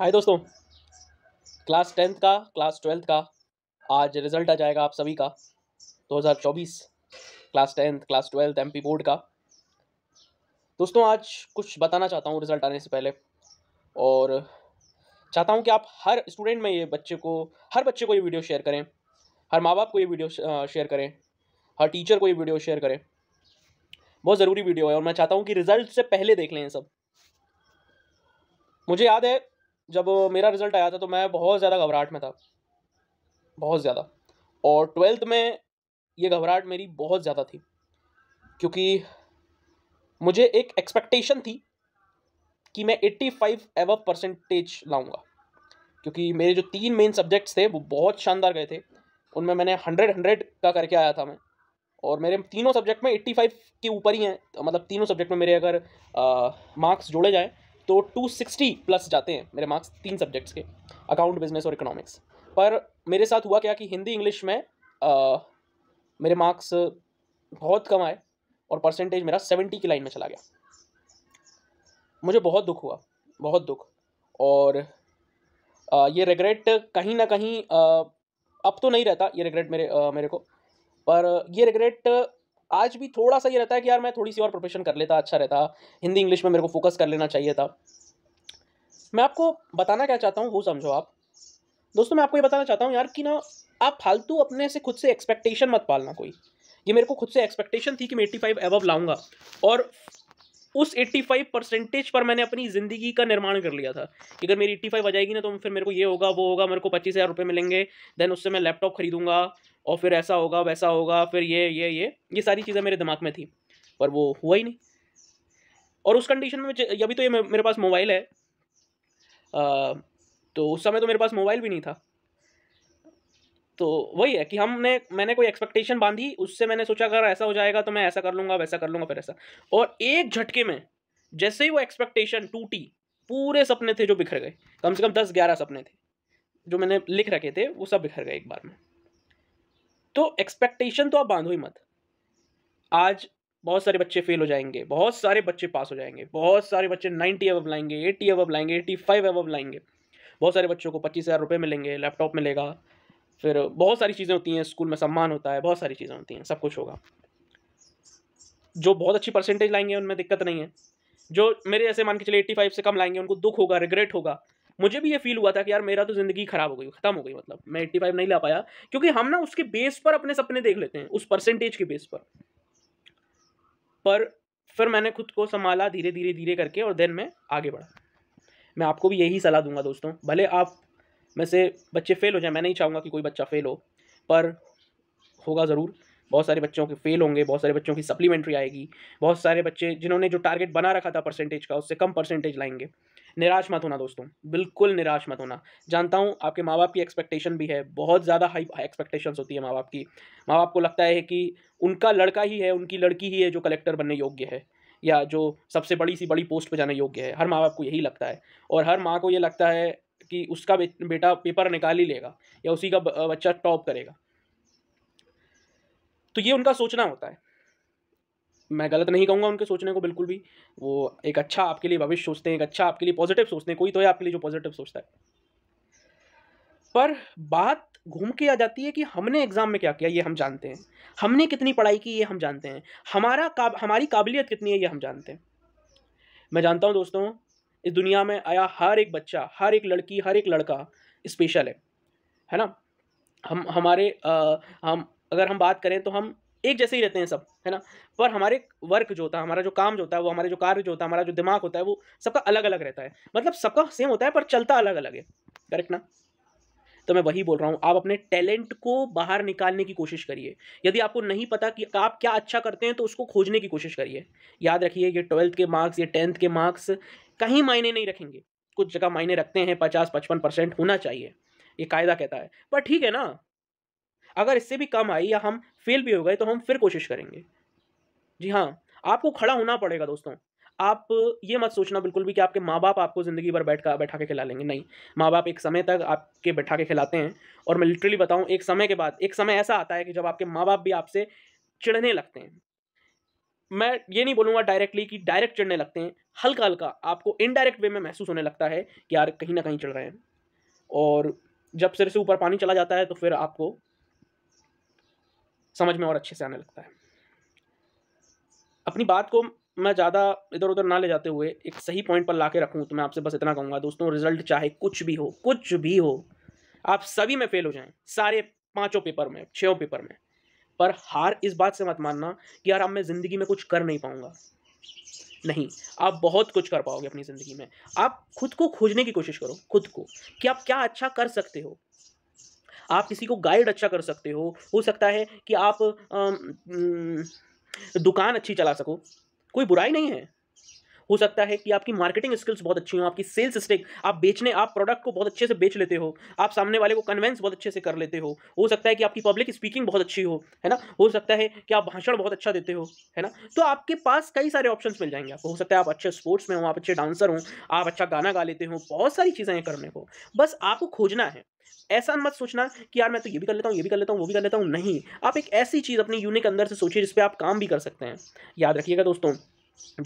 हाय दोस्तों class tenth का class twelfth का आज रिजल्ट आ जाएगा आप सभी का 2024 class tenth class twelfth MP board का दोस्तों आज कुछ बताना चाहता हूँ रिजल्ट आने से पहले और चाहता हूँ कि आप हर स्टूडेंट में ये बच्चे को हर बच्चे को ये वीडियो शेयर करें हर माँ बाप को ये वीडियो शेयर करें हर टीचर को ये वीडियो शेयर करें बहुत ज़रूरी वीडियो है और मैं चाहता हूँ कि रिजल्ट से पहले देख लें सब मुझे याद है जब मेरा रिज़ल्ट आया था तो मैं बहुत ज़्यादा घबराहट में था बहुत ज़्यादा और ट्वेल्थ में ये घबराहट मेरी बहुत ज़्यादा थी क्योंकि मुझे एक एक्सपेक्टेशन थी कि मैं 85 फाइव एव परसेंटेज लाऊंगा क्योंकि मेरे जो तीन मेन सब्जेक्ट्स थे वो बहुत शानदार गए थे उनमें मैंने हंड्रेड हंड्रेड का करके आया था मैं और मेरे तीनों सब्जेक्ट में 85 के ऊपर ही हैं तो मतलब तीनों सब्जेक्ट में मेरे अगर मार्क्स जोड़े जाएँ तो 260 प्लस जाते हैं मेरे मार्क्स तीन सब्जेक्ट्स के अकाउंट बिजनेस और इकोनॉमिक्स पर मेरे साथ हुआ क्या कि हिंदी इंग्लिश में आ, मेरे मार्क्स बहुत कम आए और परसेंटेज मेरा सेवेंटी की लाइन में चला गया मुझे बहुत दुख हुआ बहुत दुख और आ, ये रिग्रेट कहीं ना कहीं आ, अब तो नहीं रहता ये रिग्रेट मेरे आ, मेरे को पर ये रिग्रेट आज भी थोड़ा सा ये रहता है कि यार मैं थोड़ी सी और प्रोफेशन कर लेता अच्छा रहता हिंदी इंग्लिश में मेरे को फोकस कर लेना चाहिए था मैं आपको बताना क्या चाहता हूँ वो समझो आप दोस्तों मैं आपको ये बताना चाहता हूँ यार कि ना आप फालतू अपने से खुद से एक्सपेक्टेशन मत पालना कोई ये मेरे को खुद से एक्सपेक्टेशन थी कि मैं एट्टी फाइव लाऊंगा और उस 85 परसेंटेज पर मैंने अपनी ज़िंदगी का निर्माण कर लिया था कि अगर मेरी 85 आ जाएगी ना तो फिर मेरे को ये होगा वो होगा मेरे को पच्चीस हज़ार रुपये मिलेंगे देन उससे मैं लैपटॉप खरीदूंगा और फिर ऐसा होगा वैसा होगा फिर ये ये ये ये सारी चीज़ें मेरे दिमाग में थी पर वो हुआ ही नहीं और उस कंडीशन में अभी तो ये मेरे पास मोबाइल है आ, तो उस समय तो मेरे पास मोबाइल भी नहीं था तो वही है कि हमने मैंने कोई एक्सपेक्टेशन बांधी उससे मैंने सोचा अगर ऐसा हो जाएगा तो मैं ऐसा कर लूँगा वैसा कर लूँगा फिर ऐसा और एक झटके में जैसे ही वो एक्सपेक्टेशन टूटी पूरे सपने थे जो बिखर गए कम से कम दस ग्यारह सपने थे जो मैंने लिख रखे थे वो सब बिखर गए एक बार में तो एक्सपेक्टेशन तो आप बांधो ही मत आज बहुत सारे बच्चे फेल हो जाएंगे बहुत सारे बच्चे पास हो जाएंगे बहुत सारे बच्चे नाइन्टी एवब लाएंगे एटी एवब लाएंगे एटी फाइव एवब लाएंगे बहुत सारे बच्चों को पच्चीस हज़ार रुपये मिलेंगे लैपटॉप मिलेगा फिर बहुत सारी चीज़ें होती हैं स्कूल में सम्मान होता है बहुत सारी चीज़ें होती हैं सब कुछ होगा जो बहुत अच्छी परसेंटेज लाएंगे उनमें दिक्कत नहीं है जो मेरे ऐसे मान के चले एट्टी फाइव से कम लाएंगे उनको दुख होगा रिग्रेट होगा मुझे भी ये फील हुआ था कि यार मेरा तो ज़िंदगी ख़राब हो गई ख़त्म हो गई मतलब मैं एट्टी फाइव नहीं ला पाया क्योंकि हम ना उसके बेस पर अपने सपने देख लेते हैं उस परसेंटेज के बेस पर पर फिर मैंने खुद को संभाला धीरे धीरे धीरे करके और देन मैं आगे बढ़ा मैं आपको भी यही सलाह दूंगा दोस्तों भले आप में से बच्चे फेल हो जाए मैं नहीं चाहूँगा कि कोई बच्चा फेल हो पर होगा ज़रूर बहुत सारे बच्चों के फेल होंगे बहुत सारे बच्चों की सप्लीमेंट्री आएगी बहुत सारे बच्चे जिन्होंने जो टारगेट बना रखा था परसेंटेज का उससे कम परसेंटेज लाएंगे निराश मत होना दोस्तों बिल्कुल निराश मत होना जानता हूँ आपके माँ बाप की एक्सपेक्टेशन भी है बहुत ज़्यादा हाई एक्सपेक्टेशंस होती है माँ बाप की माँ बाप को लगता है कि उनका लड़का ही है उनकी लड़की ही है जो कलेक्टर बनने योग्य है या जो सबसे बड़ी सी बड़ी पोस्ट पर जाने योग्य है हर माँ बाप को यही लगता है और हर माँ को ये लगता है कि उसका बेटा पेपर निकाल ही लेगा या उसी का बच्चा टॉप करेगा तो ये उनका सोचना होता है मैं गलत नहीं कहूँगा उनके सोचने को बिल्कुल भी वो एक अच्छा आपके लिए भविष्य सोचते हैं एक अच्छा आपके लिए पॉजिटिव सोचते हैं कोई तो है आपके लिए जो पॉजिटिव सोचता है पर बात घूम के आ जाती है कि हमने एग्ज़ाम में क्या किया ये हम जानते हैं हमने कितनी पढ़ाई की ये हम जानते हैं हमारा काब, हमारी काबिलियत कितनी है ये हम जानते हैं मैं जानता हूँ दोस्तों इस दुनिया में आया हर एक बच्चा हर एक लड़की हर एक लड़का स्पेशल है है ना हम हमारे आ, हम अगर हम बात करें तो हम एक जैसे ही रहते हैं सब है ना पर हमारे वर्क जो होता है हमारा जो काम जो होता है वो हमारे जो कार्य जो होता है हमारा जो दिमाग होता है वो सबका अलग अलग रहता है मतलब सबका सेम होता है पर चलता अलग अलग है करेक्ट ना तो मैं वही बोल रहा हूँ आप अपने टैलेंट को बाहर निकालने की कोशिश करिए यदि आपको नहीं पता कि आप क्या अच्छा करते हैं तो उसको खोजने की कोशिश करिए याद रखिए ये ट्वेल्थ के मार्क्स ये टेंथ के मार्क्स कहीं मायने नहीं रखेंगे कुछ जगह मायने रखते हैं पचास पचपन परसेंट होना चाहिए ये कायदा कहता है पर ठीक है ना अगर इससे भी कम आई या हम फेल भी हो गए तो हम फिर कोशिश करेंगे जी हाँ आपको खड़ा होना पड़ेगा दोस्तों आप ये मत सोचना बिल्कुल भी कि आपके माँ बाप आपको ज़िंदगी भर बैठ कर बैठा के खिला लेंगे नहीं माँ बाप एक समय तक आपके बैठा के खिलाते हैं और मैं लिटरली बताऊँ एक समय के बाद एक समय ऐसा आता है कि जब आपके माँ बाप भी आपसे चिढ़ने लगते हैं मैं ये नहीं बोलूँगा डायरेक्टली कि डायरेक्ट चढ़ने लगते हैं हल्का हल्का आपको इनडायरेक्ट वे में महसूस होने लगता है कि यार कहीं ना कहीं चढ़ रहे हैं और जब सिर से ऊपर पानी चला जाता है तो फिर आपको समझ में और अच्छे से आने लगता है अपनी बात को मैं ज़्यादा इधर उधर ना ले जाते हुए एक सही पॉइंट पर ला के रखूँ तो मैं आपसे बस इतना कहूँगा दोस्तों रिजल्ट चाहे कुछ भी हो कुछ भी हो आप सभी में फेल हो जाएं सारे पांचों पेपर में छों पेपर में पर हार इस बात से मत मानना कि यार अब मैं ज़िंदगी में कुछ कर नहीं पाऊँगा नहीं आप बहुत कुछ कर पाओगे अपनी ज़िंदगी में आप खुद को खोजने की कोशिश करो खुद को कि आप क्या अच्छा कर सकते हो आप किसी को गाइड अच्छा कर सकते हो हो सकता है कि आप आ, दुकान अच्छी चला सको कोई बुराई नहीं है हो सकता है कि आपकी मार्केटिंग स्किल्स बहुत अच्छी हो आपकी सेल्स स्टेक आप बेचने आप प्रोडक्ट को बहुत अच्छे से बेच लेते हो आप सामने वाले को कन्वेंस बहुत अच्छे से कर लेते हो हो सकता है कि आपकी पब्लिक स्पीकिंग बहुत अच्छी हो है ना हो सकता है कि आप भाषण बहुत अच्छा देते हो है ना तो आपके पास कई सारे ऑप्शन मिल जाएंगे आपको हो सकता है आप अच्छे स्पोर्ट्स में हो आप अच्छे डांसर हो आप अच्छा गाना गा लेते हो बहुत सारी चीज़ें हैं करने को बस आपको खोजना है ऐसा मत सोचना कि यार मैं तो ये भी कर लेता हूँ ये भी कर लेता हूँ वो भी कर लेता हूँ नहीं आप एक ऐसी चीज़ अपनी यूनिक अंदर से सोचिए जिस पर आप काम भी कर सकते हैं याद रखिएगा दोस्तों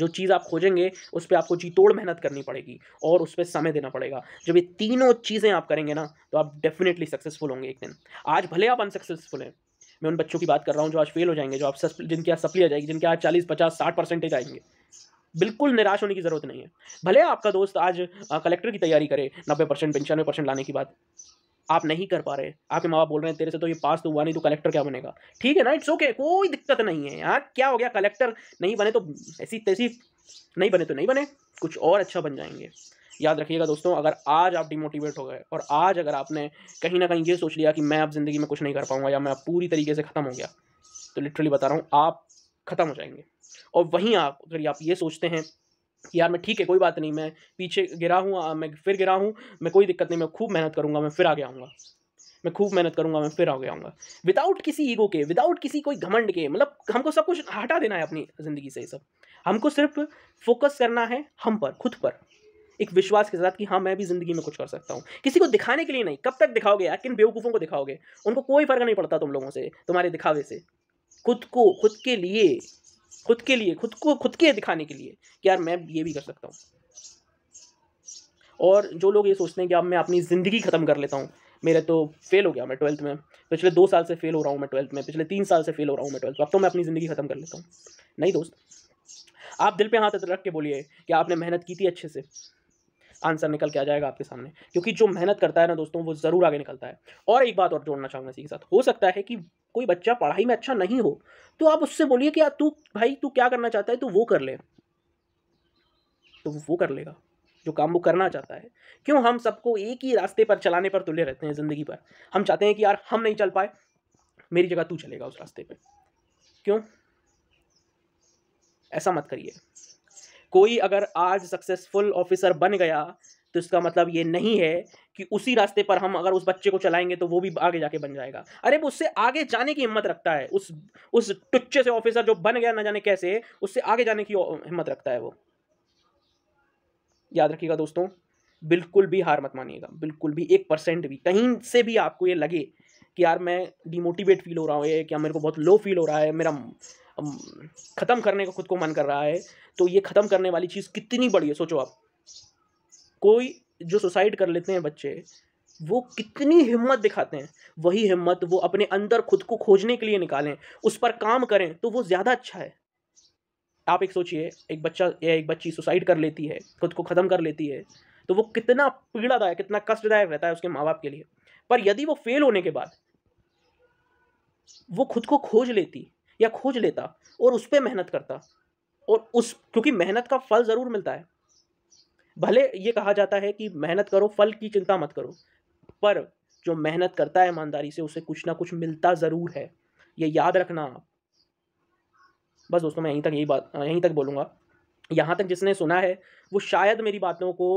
जो चीज़ आप खोजेंगे उस पर आपको जी तोड़ मेहनत करनी पड़ेगी और उस पर समय देना पड़ेगा जब ये तीनों चीज़ें आप करेंगे ना तो आप डेफिनेटली सक्सेसफुल होंगे एक दिन आज भले आप अनसक्सेसफुल हैं मैं उन बच्चों की बात कर रहा हूँ जो आज फेल हो जाएंगे जो आप जिनके आज सप्ली आ जाएगी जिनके आज चालीस पचास साठ परसेंटेज आएंगे बिल्कुल निराश होने की ज़रूरत नहीं है भले आपका दोस्त आज कलेक्टर की तैयारी करे नब्बे परसेंट पंचानवे परसेंट लाने की बात आप नहीं कर पा रहे आपके माँ बाप बोल रहे हैं तेरे से तो ये पास तो हुआ नहीं तो कलेक्टर क्या बनेगा ठीक है ना इट्स ओके कोई दिक्कत नहीं है यार क्या हो गया कलेक्टर नहीं बने तो ऐसी तैसी नहीं बने तो नहीं बने कुछ और अच्छा बन जाएंगे याद रखिएगा दोस्तों अगर आज आप डिमोटिवेट हो गए और आज अगर आपने कहीं ना कहीं ये सोच लिया कि मैं अब ज़िंदगी में कुछ नहीं कर पाऊँगा या मैं अब पूरी तरीके से ख़त्म हो गया तो लिटरली बता रहा हूँ आप ख़त्म हो जाएंगे और वहीं आप अगर आप ये सोचते हैं कि यार मैं ठीक है कोई बात नहीं मैं पीछे गिरा हूँ मैं फिर गिरा हूँ मैं कोई दिक्कत नहीं मैं खूब मेहनत करूँगा मैं फिर आगे आऊँगा मैं खूब मेहनत करूँगा मैं फिर आ गया आऊँगा विदाउट किसी ईगो के विदाउट किसी कोई घमंड के मतलब हमको सब कुछ हटा देना है अपनी ज़िंदगी से सब हमको सिर्फ फोकस करना है हम पर खुद पर एक विश्वास के साथ कि हाँ मैं भी ज़िंदगी में कुछ कर सकता हूँ किसी को दिखाने के लिए नहीं कब तक दिखाओगे यार किन बेवकूफ़ों को दिखाओगे उनको कोई फ़र्क नहीं पड़ता तुम लोगों से तुम्हारे दिखावे से खुद को खुद के लिए खुद के लिए खुद को खुद के दिखाने के लिए कि यार मैं ये भी कर सकता हूँ और जो लोग ये सोचते हैं कि अब मैं अपनी ज़िंदगी ख़त्म कर लेता हूँ मेरे तो फेल हो गया मैं ट्वेल्थ में पिछले दो साल से फेल हो रहा हूँ मैं ट्वेल्थ में पिछले तीन साल से फेल हो रहा हूँ मैं ट्वेल्थ अब तो मैं अपनी ज़िंदगी ख़त्म कर लेता हूँ नहीं दोस्त आप दिल पे हाथ रख के बोलिए कि आपने मेहनत की थी अच्छे से आंसर निकल के आ जाएगा आपके सामने क्योंकि जो मेहनत करता है ना दोस्तों वो ज़रूर आगे निकलता है और एक बात और जोड़ना चाहूँगा इसी के साथ हो सकता है कि कोई बच्चा पढ़ाई में अच्छा नहीं हो तो आप उससे बोलिए कि तू भाई तू क्या करना चाहता है तो वो कर ले तो वो कर लेगा जो काम वो करना चाहता है क्यों हम सबको एक ही रास्ते पर चलाने पर तुले रहते हैं ज़िंदगी पर हम चाहते हैं कि यार हम नहीं चल पाए मेरी जगह तू चलेगा उस रास्ते पर क्यों ऐसा मत करिए कोई अगर आज सक्सेसफुल ऑफिसर बन गया तो इसका मतलब ये नहीं है कि उसी रास्ते पर हम अगर उस बच्चे को चलाएंगे तो वो भी आगे जाके बन जाएगा अरे वो उससे आगे जाने की हिम्मत रखता है उस उस टुच्चे से ऑफिसर जो बन गया ना जाने कैसे उससे आगे जाने की हिम्मत रखता है वो याद रखिएगा दोस्तों बिल्कुल भी हार मत मानिएगा बिल्कुल भी एक परसेंट भी कहीं से भी आपको ये लगे कि यार मैं डिमोटिवेट फील हो रहा हूँ ये क्या मेरे को बहुत लो फील हो रहा है मेरा ख़त्म करने का खुद को मन कर रहा है तो ये ख़त्म करने वाली चीज़ कितनी बड़ी है सोचो आप कोई जो सुसाइड कर लेते हैं बच्चे वो कितनी हिम्मत दिखाते हैं वही हिम्मत वो अपने अंदर खुद को खोजने के लिए निकालें उस पर काम करें तो वो ज़्यादा अच्छा है आप एक सोचिए एक बच्चा या एक बच्ची सुसाइड कर लेती है खुद को ख़त्म कर लेती है तो वो कितना पीड़ादायक कितना कष्टदायक रहता है उसके माँ बाप के लिए पर यदि वो फेल होने के बाद वो खुद को खोज लेती या खोज लेता और उस पर मेहनत करता और उस क्योंकि मेहनत का फल ज़रूर मिलता है भले ये कहा जाता है कि मेहनत करो फल की चिंता मत करो पर जो मेहनत करता है ईमानदारी से उसे कुछ ना कुछ मिलता ज़रूर है ये याद रखना आप बस दोस्तों मैं यहीं तक यही बात यहीं तक बोलूँगा यहाँ तक जिसने सुना है वो शायद मेरी बातों को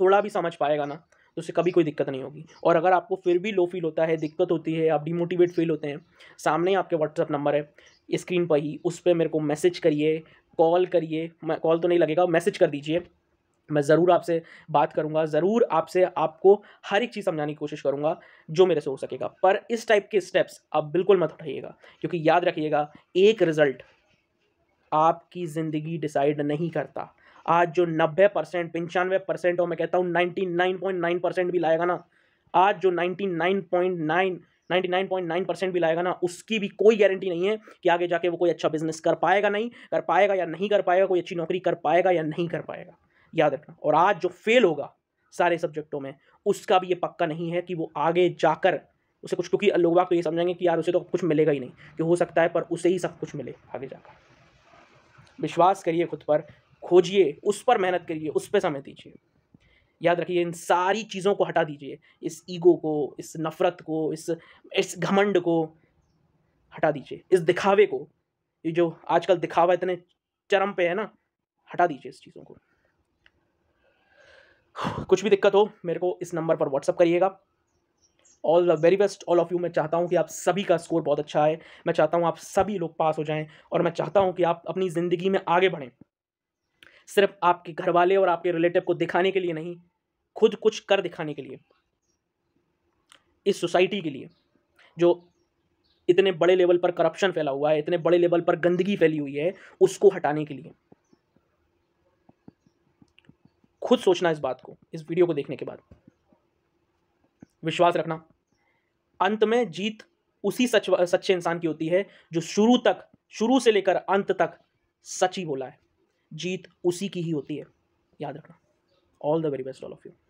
थोड़ा भी समझ पाएगा ना तो उससे कभी कोई दिक्कत नहीं होगी और अगर आपको फिर भी लो फील होता है दिक्कत होती है आप डिमोटिवेट फील होते हैं सामने ही आपके व्हाट्सअप नंबर है स्क्रीन पर ही उस पर मेरे को मैसेज करिए कॉल करिए कॉल तो नहीं लगेगा मैसेज कर दीजिए मैं ज़रूर आपसे बात करूँगा ज़रूर आपसे आपको हर एक चीज़ समझाने की कोशिश करूँगा जो मेरे से हो सकेगा पर इस टाइप के स्टेप्स आप बिल्कुल मत उठाइएगा क्योंकि याद रखिएगा एक रिज़ल्ट आपकी ज़िंदगी डिसाइड नहीं करता आज जो नब्बे परसेंट पंचानवे परसेंट और मैं कहता हूँ ninety nine point nine percent भी लाएगा ना आज जो ninety nine point nine ninety nine point nine percent भी लाएगा ना उसकी भी कोई गारंटी नहीं है कि आगे जाके वो कोई अच्छा बिजनेस कर पाएगा नहीं कर पाएगा या नहीं कर पाएगा कोई अच्छी नौकरी कर पाएगा या नहीं कर पाएगा याद रखना और आज जो फेल होगा सारे सब्जेक्टों में उसका भी ये पक्का नहीं है कि वो आगे जाकर उसे कुछ क्योंकि लोग बात तो ये समझेंगे कि यार उसे तो कुछ मिलेगा ही नहीं कि हो सकता है पर उसे ही सब कुछ मिले आगे जाकर विश्वास करिए खुद पर खोजिए उस पर मेहनत करिए उस पर समय दीजिए याद रखिए इन सारी चीज़ों को हटा दीजिए इस ईगो को इस नफ़रत को इस इस घमंड को हटा दीजिए इस दिखावे को ये जो आजकल दिखावा इतने चरम पे है ना हटा दीजिए इस चीज़ों को कुछ भी दिक्कत हो मेरे को इस नंबर पर व्हाट्सअप करिएगा all the very best all of you मैं चाहता हूँ कि आप सभी का स्कोर बहुत अच्छा है मैं चाहता हूँ आप सभी लोग पास हो जाएं और मैं चाहता हूँ कि आप अपनी ज़िंदगी में आगे बढ़ें सिर्फ आपके घर वाले और आपके रिलेटिव को दिखाने के लिए नहीं खुद कुछ कर दिखाने के लिए इस सोसाइटी के लिए जो इतने बड़े लेवल पर करप्शन फैला हुआ है इतने बड़े लेवल पर गंदगी फैली हुई है उसको हटाने के लिए खुद सोचना इस बात को इस वीडियो को देखने के बाद विश्वास रखना अंत में जीत उसी सच सच्चे इंसान की होती है जो शुरू तक शुरू से लेकर अंत तक सच ही बोला है जीत उसी की ही होती है याद रखना all the very best all of you